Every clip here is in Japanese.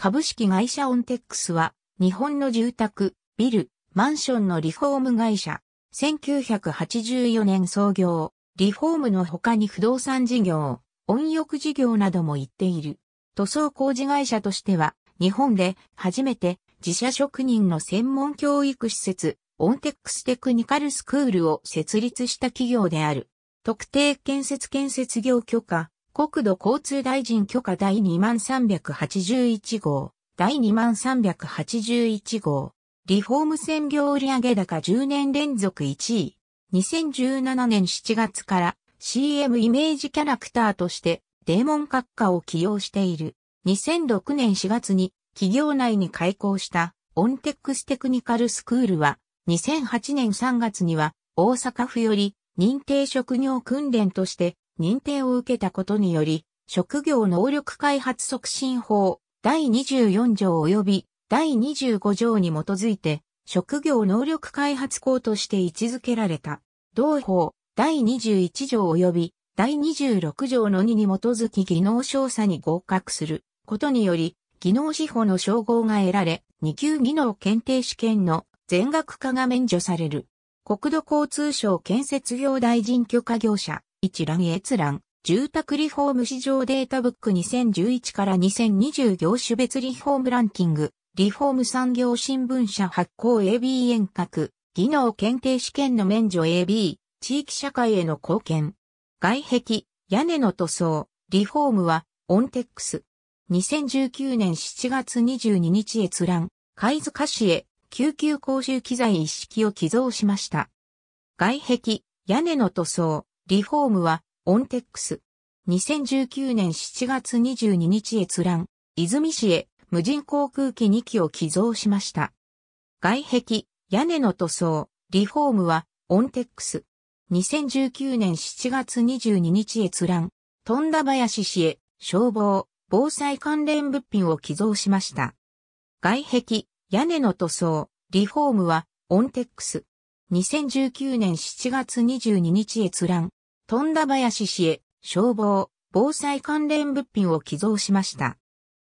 株式会社オンテックスは、日本の住宅、ビル、マンションのリフォーム会社。1984年創業、リフォームの他に不動産事業、温浴事業なども行っている。塗装工事会社としては、日本で初めて自社職人の専門教育施設、オンテックステクニカルスクールを設立した企業である。特定建設建設業許可、国土交通大臣許可第2381号、第2381号、リフォーム専業売上高10年連続1位、2017年7月から CM イメージキャラクターとしてデーモン閣下を起用している。2006年4月に企業内に開校したオンテックステクニカルスクールは2008年3月には大阪府より認定職業訓練として認定を受けたことにより、職業能力開発促進法第24条及び第25条に基づいて、職業能力開発校として位置づけられた。同法第21条及び第26条の2に基づき技能調査に合格することにより、技能司法の称号が得られ、2級技能検定試験の全額化が免除される。国土交通省建設業大臣許可業者、一覧閲覧、住宅リフォーム市場データブック2011から2020業種別リフォームランキング、リフォーム産業新聞社発行 AB 遠隔、技能検定試験の免除 AB、地域社会への貢献。外壁、屋根の塗装、リフォームは、オンテックス。2019年7月22日閲覧、貝塚市へ、救急講習機材一式を寄贈しました。外壁、屋根の塗装、リフォームは、オンテックス。2019年7月22日閲覧、泉市へ無人航空機2機を寄贈しました。外壁、屋根の塗装、リフォームは、オンテックス。2019年7月22日閲覧、富田林市へ消防、防災関連物品を寄贈しました。外壁、屋根の塗装、リフォームは、オンテックス。2019年7月22日閲覧、富田林市へ消防、防災関連物品を寄贈しました。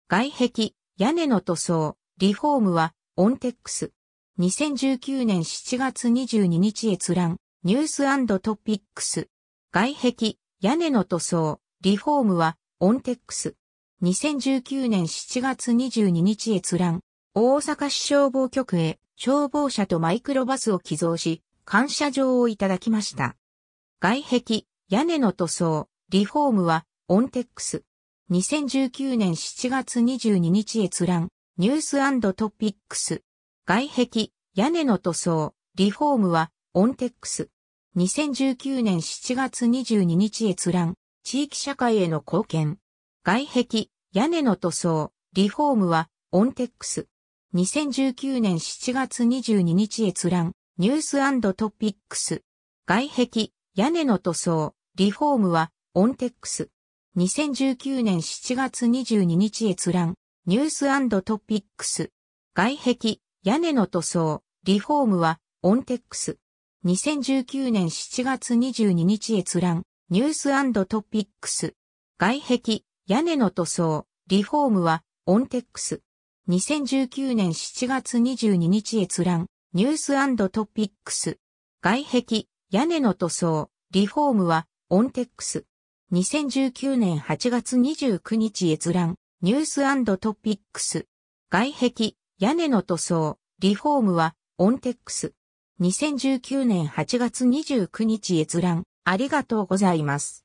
外壁、屋根の塗装、リフォームはオンテックス。2019年7月22日閲覧、ニューストピックス。外壁、屋根の塗装、リフォームはオンテックス。2019年7月22日閲覧、大阪市消防局へ消防車とマイクロバスを寄贈し、感謝状をいただきました。外壁、屋根の塗装、リフォームは、オンテックス。2019年7月22日閲覧、ニューストピックス。外壁、屋根の塗装、リフォームは、オンテックス。2019年7月22日閲覧、地域社会への貢献。外壁、屋根の塗装、リフォームは、オンテックス。2019年7月22日閲覧、ニューストピックス。外壁、屋根の塗装、リフォームは、オンテックス。2019年7月22日閲覧、ニューストピックス。外壁、屋根の塗装、リフォームは、オンテックス。2019年7月22日閲覧、ニューストピックス。外壁、屋根の塗装、リフォームは、オンテックス。2019年7月22日閲覧、ニューストピックス。外壁、屋根の塗装、リフォームは、オンテックス。2019年8月29日閲覧、ニューストピックス。外壁、屋根の塗装、リフォームは、オンテックス。2019年8月29日閲覧、ありがとうございます。